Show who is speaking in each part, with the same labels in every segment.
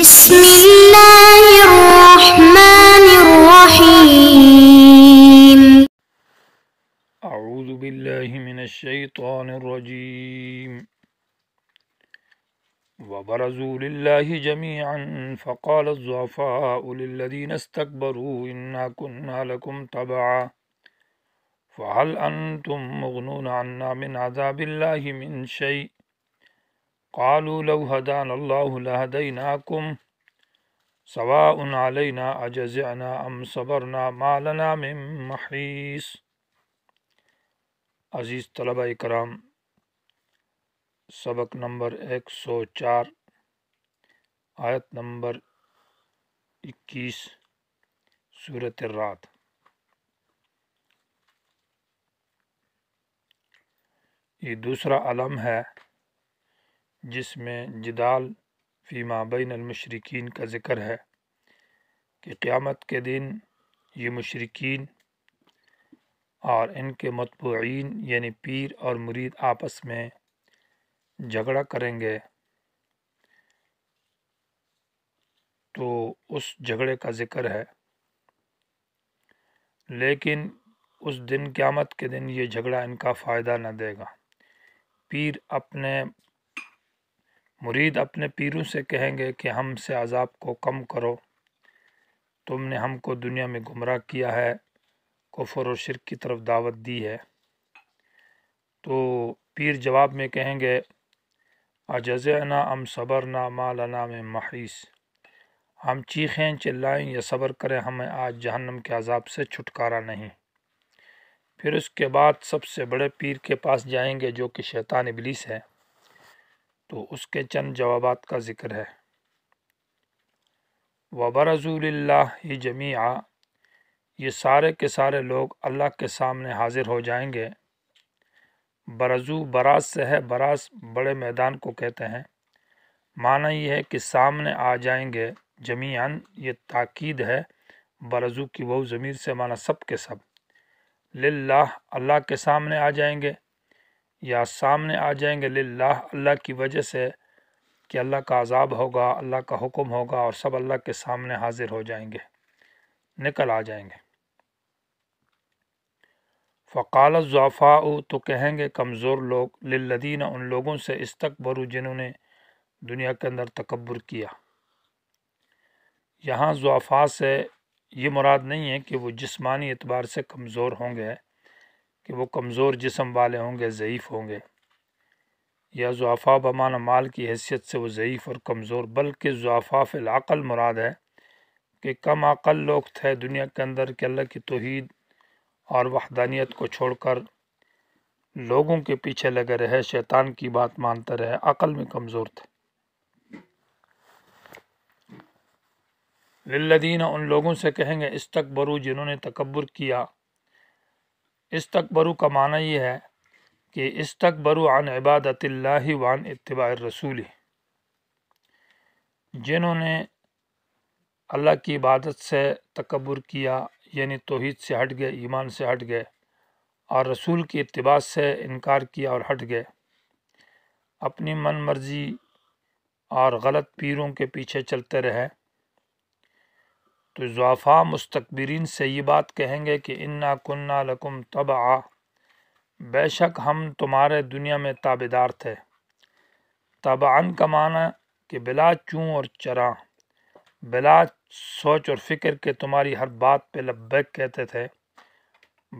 Speaker 1: بسم الله الرحمن الرحيم أعوذ بالله من الشيطان الرجيم وبرزوا لله جميعا فقال الضعفاء للذين استكبروا إنا كنا لكم تبعا فهل أنتم مغنون عنا من عذاب الله من شيء قالوا لو هدان الله لهديناكم سواء علينا أجزعنا ام صبرنا ما لنا من محيص عزیز طلبہ کرام سبق نمبر ایک سو چار آیت نمبر اکیس صورت رات یہ دوسرا علم ہے جس میں جدال فی ما بین المشرقین کا ذکر ہے کہ قیامت کے دن یہ مشرقین اور ان کے متبعین یعنی پیر اور مرید آپس میں جھگڑا کریں گے تو اس جھگڑے کا ذکر ہے لیکن اس دن قیامت کے دن یہ جھگڑا ان کا فائدہ نہ دے گا پیر اپنے مرید اپنے پیروں سے کہیں گے کہ ہم سے عذاب کو کم کرو تم نے ہم کو دنیا میں گمراہ کیا ہے کفر و شرک کی طرف دعوت دی ہے تو پیر جواب میں کہیں گے اجزعنا ام صبرنا صبر لنا مالانا میں محیث ہم چیخیں چلائیں یا صبر کریں ہمیں آج جہنم کے عذاب سے چھٹکارا نہیں پھر اس کے بعد سب سے بڑے پیر کے پاس جائیں گے جو کہ شیطان ابلیس ہے تو اس کے چند جوابات کا ذکر ہے وبا رضول اللہ یہ جمیع یہ سارے کے سارے لوگ اللہ کے سامنے حاضر ہو جائیں گے برضو براس سے ہے براس بڑے میدان کو کہتے ہیں معنی یہ ہے کہ سامنے آ جائیں گے جمیان یہ تاکید ہے برضو کی وہ ضمیر سے معنی سب کے سب للہ اللہ کے سامنے آ جائیں گے یا سامنے آ جائیں گے للہ اللہ کی وجہ سے کہ اللہ کا عذاب ہوگا اللہ کا حکم ہوگا اور سب اللہ کے سامنے حاضر ہو جائیں گے نکل آ جائیں گے فقال الضعفاء تو کہیں گے کمزور لوگ للدین ان لوگوں سے استقبرو جنہوں نے دنیا کے اندر تکبر کیا یہاں ضعفاء سے یہ مراد نہیں ہے کہ وہ جسمانی اعتبار سے کمزور ہوں گے کہ وہ کمزور جسم والے ہوں گے ضعیف ہوں گے یا ضعاف بمان مال کی حیثیت سے وہ ضعیف اور کمزور بلکہ فی العقل مراد ہے کہ کم عقل لوگ تھے دنیا کے اندر کہ اللہ کی توحید اور وحدانیت کو چھوڑ کر لوگوں کے پیچھے لگے رہے شیطان کی بات مانتے رہے عقل میں کمزور تھے للدین ان لوگوں سے کہیں گے استقبرو جنہوں نے تکبر کیا استقبرو کا معنی یہ ہے کہ استقبرو عن عبادت اللہ وان اتباع رسول جنہوں نے اللہ کی عبادت سے تکبر کیا یعنی توحید سے ہٹ گئے ایمان سے ہٹ گئے اور رسول کی اتباع سے انکار کیا اور ہٹ گئے اپنی من مرضی اور غلط پیروں کے پیچھے چلتے رہے تو زافہ مستقبرین سے یہ بات کہیں گے کہ انا کنہ لکم تب بے شک ہم تمہارے دنیا میں تابدار تھے تب ان کا معنی کہ بلا چوں اور چرا بلا سوچ اور فکر کے تمہاری ہر بات پہ لبیک کہتے تھے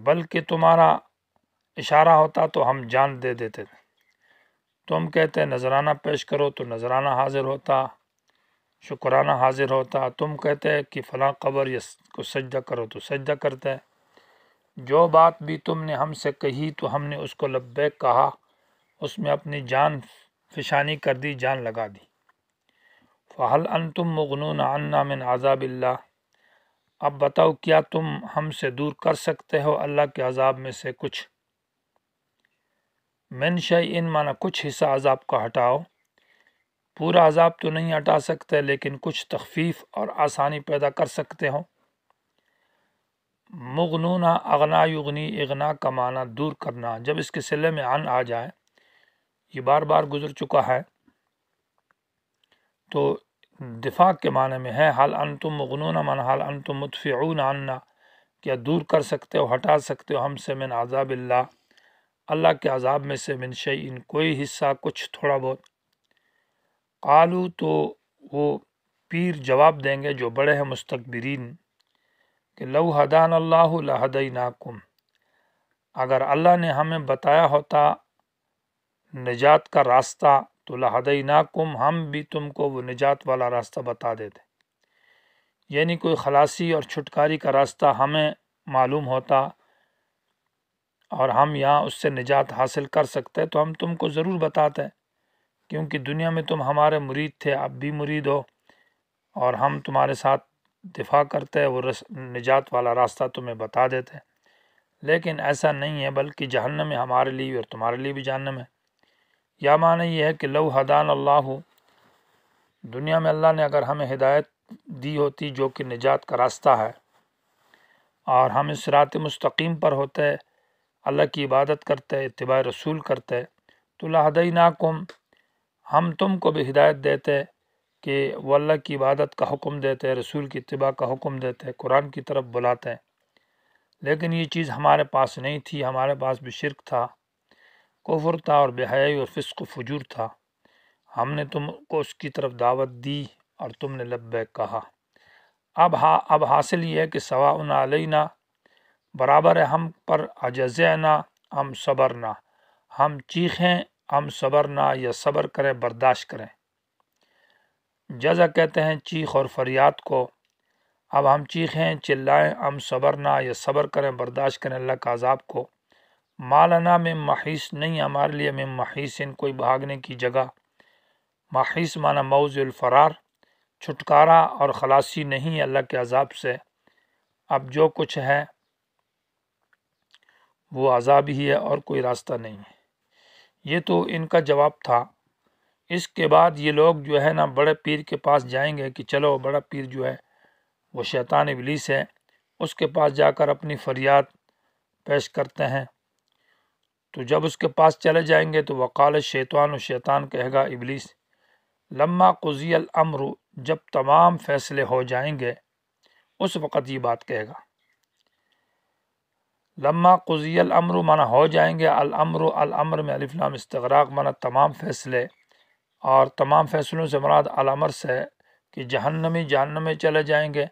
Speaker 1: بلکہ تمہارا اشارہ ہوتا تو ہم جان دے دیتے تھے تم کہتے نذرانہ پیش کرو تو نذرانہ حاضر ہوتا شکرانہ حاضر ہوتا تم کہتے کہ فلاں قبر یس کو سجدہ کرو تو سجدہ کرتا ہے جو بات بھی تم نے ہم سے کہی تو ہم نے اس کو لبیک کہا اس میں اپنی جان فشانی کر دی جان لگا دی فہل ان تم مغنون عنا من عذاب اللہ اب بتاؤ کیا تم ہم سے دور کر سکتے ہو اللہ کے عذاب میں سے کچھ من شی ان مانا کچھ حصہ عذاب کا ہٹاؤ پورا عذاب تو نہیں ہٹا سکتے لیکن کچھ تخفیف اور آسانی پیدا کر سکتے ہوں مغنون اغنا یغنی اغنا کا معنی دور کرنا جب اس کے سلے میں ان آ جائے یہ بار بار گزر چکا ہے تو دفاع کے معنی میں ہے حال ان تم مغنون من حال ان تم مطفع کیا دور کر سکتے ہو ہٹا سکتے ہو ہم سے من عذاب اللہ اللہ کے عذاب میں سے من ان کوئی حصہ کچھ تھوڑا بہت قالو تو وہ پیر جواب دیں گے جو بڑے ہیں مستقبرین کہ لحدان اللہ لہدئی ناکم اگر اللہ نے ہمیں بتایا ہوتا نجات کا راستہ تو لہدئی ناکم ہم بھی تم کو وہ نجات والا راستہ بتا دیتے یعنی کوئی خلاصی اور چھٹکاری کا راستہ ہمیں معلوم ہوتا اور ہم یہاں اس سے نجات حاصل کر سکتے تو ہم تم کو ضرور بتاتے ہیں کیونکہ دنیا میں تم ہمارے مرید تھے اب بھی مرید ہو اور ہم تمہارے ساتھ دفاع کرتے وہ نجات والا راستہ تمہیں بتا دیتے لیکن ایسا نہیں ہے بلکہ جہنم ہے ہمارے لیے اور تمہارے لیے بھی جہنم ہے یا معنی یہ ہے کہ لو حدان اللہ دنیا میں اللہ نے اگر ہمیں ہدایت دی ہوتی جو کہ نجات کا راستہ ہے اور ہم اس رات مستقیم پر ہوتے اللہ کی عبادت کرتے اتباع رسول کرتے تو لہدئی ناکم ہم تم کو بھی ہدایت دیتے کہ وہ اللہ کی عبادت کا حکم دیتے رسول کی اتباع کا حکم دیتے قرآن کی طرف بلاتے ہیں لیکن یہ چیز ہمارے پاس نہیں تھی ہمارے پاس بھی شرک تھا کفر تھا اور بے حیائی اور فسق و فجور تھا ہم نے تم کو اس کی طرف دعوت دی اور تم نے لب کہا اب اب حاصل یہ ہے کہ سوا علئی علینا برابر ہے ہم پر اجزیہ ہم صبر نہ ہم چیخیں ہم صبر نہ یا صبر کریں برداشت کریں جزا کہتے ہیں چیخ اور فریاد کو اب ہم چیخیں چلائیں ام صبر نہ یا صبر کریں برداشت کریں اللہ کا عذاب کو مالانا میں محیث نہیں ہمارے لیے میں محیث ان کوئی بھاگنے کی جگہ محیث مانا موز الفرار چھٹکارا اور خلاصی نہیں اللہ کے عذاب سے اب جو کچھ ہے وہ عذاب ہی ہے اور کوئی راستہ نہیں ہے یہ تو ان کا جواب تھا اس کے بعد یہ لوگ جو ہے نا بڑے پیر کے پاس جائیں گے کہ چلو بڑا پیر جو ہے وہ شیطان ابلیس ہے اس کے پاس جا کر اپنی فریاد پیش کرتے ہیں تو جب اس کے پاس چلے جائیں گے تو وقال شیطان و شیطان کہے گا ابلیس لمہ قضی الامر جب تمام فیصلے ہو جائیں گے اس وقت یہ بات کہے گا لمہ قضی الامر معنی ہو جائیں گے الامر الامر میں میں لام استغراق معنی تمام فیصلے اور تمام فیصلوں سے مراد الامر سے کہ جہنمی جہنم میں چلے جائیں گے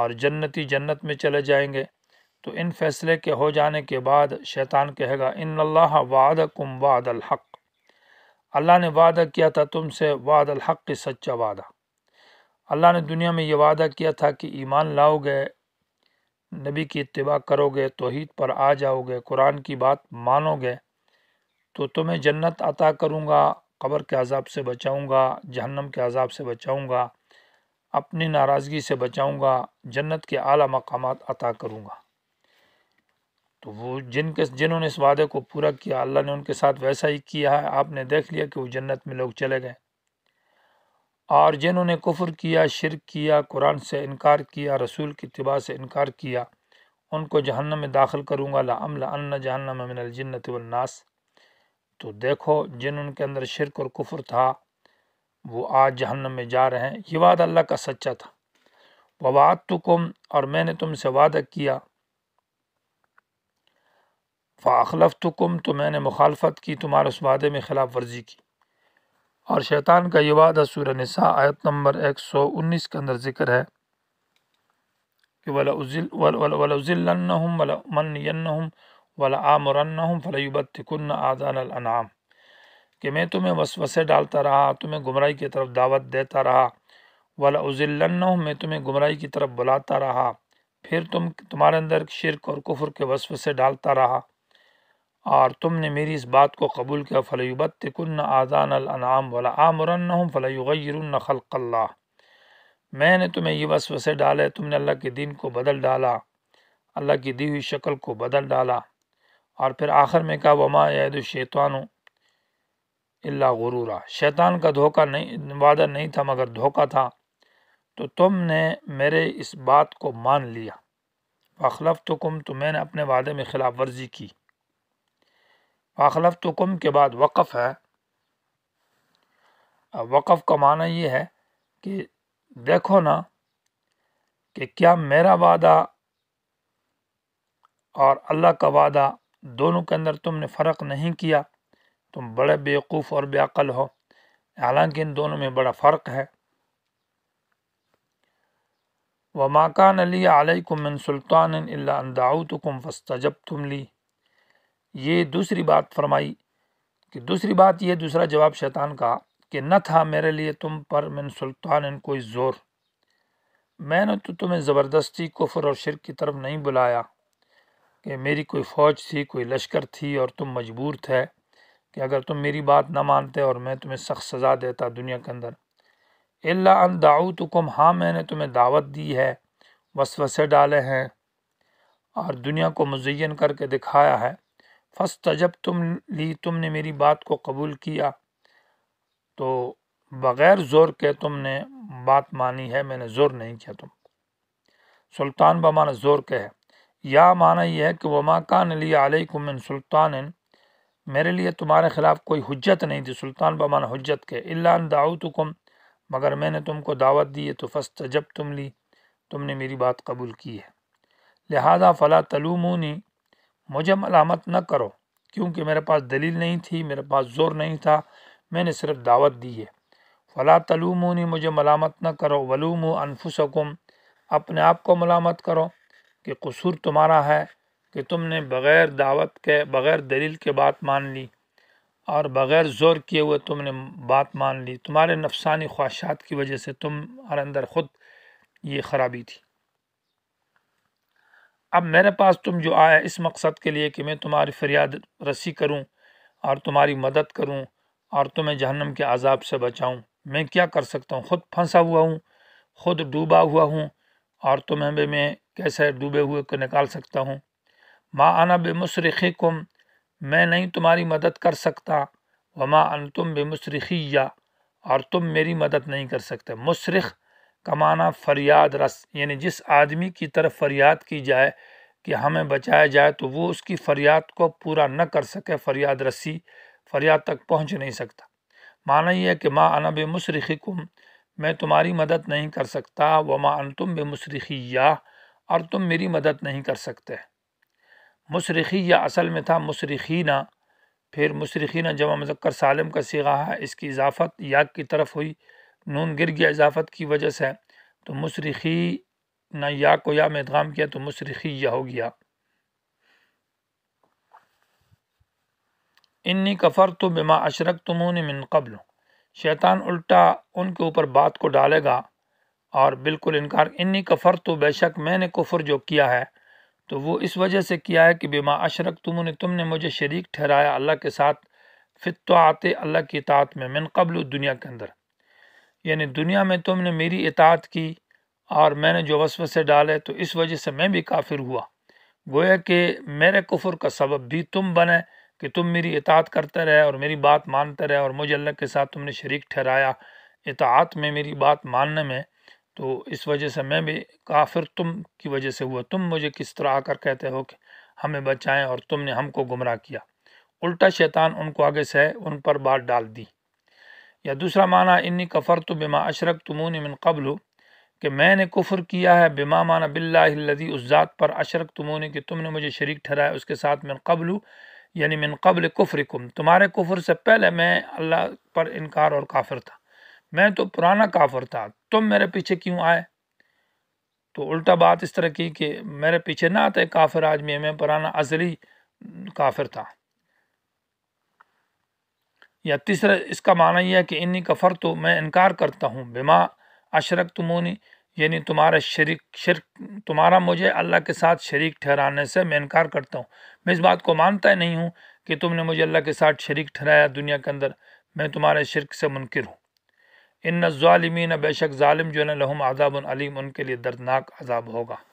Speaker 1: اور جنتی جنت میں چلے جائیں گے تو ان فیصلے کے ہو جانے کے بعد شیطان کہے گا ان اللہ وعد کم وعد الحق اللہ نے وعدہ کیا تھا تم سے وعد الحق کی سچا وعدہ اللہ نے دنیا میں یہ وعدہ کیا تھا کہ ایمان لاؤ گے نبی کی اتباع کرو گے توحید پر آ جاؤ گے قرآن کی بات مانو گے تو تمہیں جنت عطا کروں گا قبر کے عذاب سے بچاؤں گا جہنم کے عذاب سے بچاؤں گا اپنی ناراضگی سے بچاؤں گا جنت کے اعلیٰ مقامات عطا کروں گا تو وہ جن کے جنہوں نے اس وعدے کو پورا کیا اللہ نے ان کے ساتھ ویسا ہی کیا ہے آپ نے دیکھ لیا کہ وہ جنت میں لوگ چلے گئے اور جنہوں نے کفر کیا شرک کیا قرآن سے انکار کیا رسول کی اتباع سے انکار کیا ان کو جہنم میں داخل کروں گا لام لن جہنم من الجنت والناس تو دیکھو جن ان کے اندر شرک اور کفر تھا وہ آج جہنم میں جا رہے ہیں یہ وعد اللہ کا سچا تھا وواد تو کم اور میں نے تم سے وعدہ کیا فاخلف تو کم تو میں نے مخالفت کی تمہارے اس وعدے میں خلاف ورزی کی اور شیطان کا یہ وعدہ سورہ نساء آیت نمبر ایک سو انیس کے اندر ذکر ہے الْأَنْعَامِ کہ میں تمہیں وسوسے ڈالتا رہا تمہیں گمرائی کی طرف دعوت دیتا رہا والا عزل میں تمہیں گمرائی کی طرف بلاتا رہا پھر تم تمہارے اندر شرک اور کفر کے وسوسے ڈالتا رہا اور تم نے میری اس بات کو قبول کیا فلح بد کن آذان النّ عام ولا عامر خلق اللہ میں نے تمہیں یہ بس وسے ڈالے تم نے اللہ کے دین کو بدل ڈالا اللہ کی دی ہوئی شکل کو بدل ڈالا اور پھر آخر میں کہا وما عید الشیطان اللہ غرورہ شیطان کا دھوکہ نہیں وعدہ نہیں تھا مگر دھوکہ تھا تو تم نے میرے اس بات کو مان لیا اخلف تو کم تو میں نے اپنے وعدے میں خلاف ورزی کی فاخلف تو کم کے بعد وقف ہے وقف کا معنی یہ ہے کہ دیکھو نا کہ کیا میرا وعدہ اور اللہ کا وعدہ دونوں کے اندر تم نے فرق نہیں کیا تم بڑے بیوقوف اور بےعقل ہو حالانکہ ان دونوں میں بڑا فرق ہے وہ ماکان علی علیہ سلطان اللہ انداؤ کم وسطب تم لی یہ دوسری بات فرمائی کہ دوسری بات یہ دوسرا جواب شیطان کا کہ نہ تھا میرے لیے تم پر من سلطان ان کوئی زور میں نے تو تمہیں زبردستی کفر اور شرک کی طرف نہیں بلایا کہ میری کوئی فوج تھی کوئی لشکر تھی اور تم مجبور تھے کہ اگر تم میری بات نہ مانتے اور میں تمہیں سخت سزا دیتا دنیا کے اندر اللہ ان داؤ تو کم ہاں میں نے تمہیں دعوت دی ہے وسوسے ڈالے ہیں اور دنیا کو مزین کر کے دکھایا ہے فسٹ جب تم لی تم نے میری بات کو قبول کیا تو بغیر زور کے تم نے بات مانی ہے میں نے زور نہیں کیا تم سلطان بہ زور کے ہے یا معنی یہ ہے کہ وما کان لی علیکم من سلطان میرے لیے تمہارے خلاف کوئی حجت نہیں تھی سلطان بہ حجت کے اللہ ان دعوتکم مگر میں نے تم کو دعوت دی ہے تو فسٹ جب تم لی تم نے میری بات قبول کی ہے لہذا فلا تلومونی مجھے ملامت نہ کرو کیونکہ میرے پاس دلیل نہیں تھی میرے پاس زور نہیں تھا میں نے صرف دعوت دی ہے فلا تلومونی مجھے ملامت نہ کرو ولوم انفسکم اپنے آپ کو ملامت کرو کہ قصور تمہارا ہے کہ تم نے بغیر دعوت کے بغیر دلیل کے بات مان لی اور بغیر زور کیے ہوئے تم نے بات مان لی تمہارے نفسانی خواہشات کی وجہ سے تم ہر اندر خود یہ خرابی تھی اب میرے پاس تم جو آیا اس مقصد کے لیے کہ میں تمہاری فریاد رسی کروں اور تمہاری مدد کروں اور تمہیں جہنم کے عذاب سے بچاؤں میں کیا کر سکتا ہوں خود پھنسا ہوا ہوں خود ڈوبا ہوا ہوں اور تمہیں بے میں کیسے ڈوبے ہوئے کو نکال سکتا ہوں ماں انا بے مصرخی کم میں نہیں تمہاری مدد کر سکتا وما ان تم بے مصرخی یا اور تم میری مدد نہیں کر سکتے مصرخ کمانا فریاد رس یعنی جس آدمی کی طرف فریاد کی جائے کہ ہمیں بچایا جائے تو وہ اس کی فریاد کو پورا نہ کر سکے فریاد رسی فریاد تک پہنچ نہیں سکتا معنی یہ کہ ماں انہ بشرخی کم میں تمہاری مدد نہیں کر سکتا وہ ماں ان تم یا اور تم میری مدد نہیں کر سکتے مشرخی یا اصل میں تھا مشرخینہ پھر مشرقینہ جمع مذکر سالم کا سیغہ ہے اس کی اضافت یا کی طرف ہوئی نون گر گیا اضافت کی وجہ سے تو مصرخی نہ یا کو یا میں ادغام کیا تو مصرخی یا ہو گیا انی کفر تو بما اشرک تمون من قبل شیطان الٹا ان کے اوپر بات کو ڈالے گا اور بالکل انکار انی کفر تو بے شک میں نے کفر جو کیا ہے تو وہ اس وجہ سے کیا ہے کہ بما اشرک تم نے تم نے مجھے شریک ٹھہرایا اللہ کے ساتھ فتو آتے اللہ کی اطاعت میں من قبل دنیا کے اندر یعنی دنیا میں تم نے میری اطاعت کی اور میں نے جو وسوسے ڈالے تو اس وجہ سے میں بھی کافر ہوا گویا کہ میرے کفر کا سبب بھی تم بنے کہ تم میری اطاعت کرتے رہے اور میری بات مانتے رہے اور مجھے اللہ کے ساتھ تم نے شریک ٹھہرایا اطاعت میں میری بات ماننے میں تو اس وجہ سے میں بھی کافر تم کی وجہ سے ہوا تم مجھے کس طرح آ کر کہتے ہو کہ ہمیں بچائیں اور تم نے ہم کو گمراہ کیا الٹا شیطان ان کو آگے سے ان پر بات ڈال دی یا دوسرا معنی انی کفر تو بما اشرک تمون من قبل کہ میں نے کفر کیا ہے معنی مانا الذی اس ذات پر اشرک تمون کہ تم نے مجھے شریک ٹھہرایا اس کے ساتھ من قبل یعنی من قبل کفرکم تمہارے کفر سے پہلے میں اللہ پر انکار اور کافر تھا میں تو پرانا کافر تھا تم میرے پیچھے کیوں آئے تو الٹا بات اس طرح کی کہ میرے پیچھے نہ آتے کافر آج میں میں پرانا ازلی کافر تھا یا تیسرا اس کا معنی یہ ہے کہ انی کفر تو میں انکار کرتا ہوں بما اشرک تمونی یعنی تمہارا شریک شرک تمہارا مجھے اللہ کے ساتھ شریک ٹھہرانے سے میں انکار کرتا ہوں میں اس بات کو مانتا ہی نہیں ہوں کہ تم نے مجھے اللہ کے ساتھ شریک ٹھہرایا دنیا کے اندر میں تمہارے شرک سے منکر ہوں ان ظالمین بے شک ظالم جو عذاب العلیم ان کے لیے دردناک عذاب ہوگا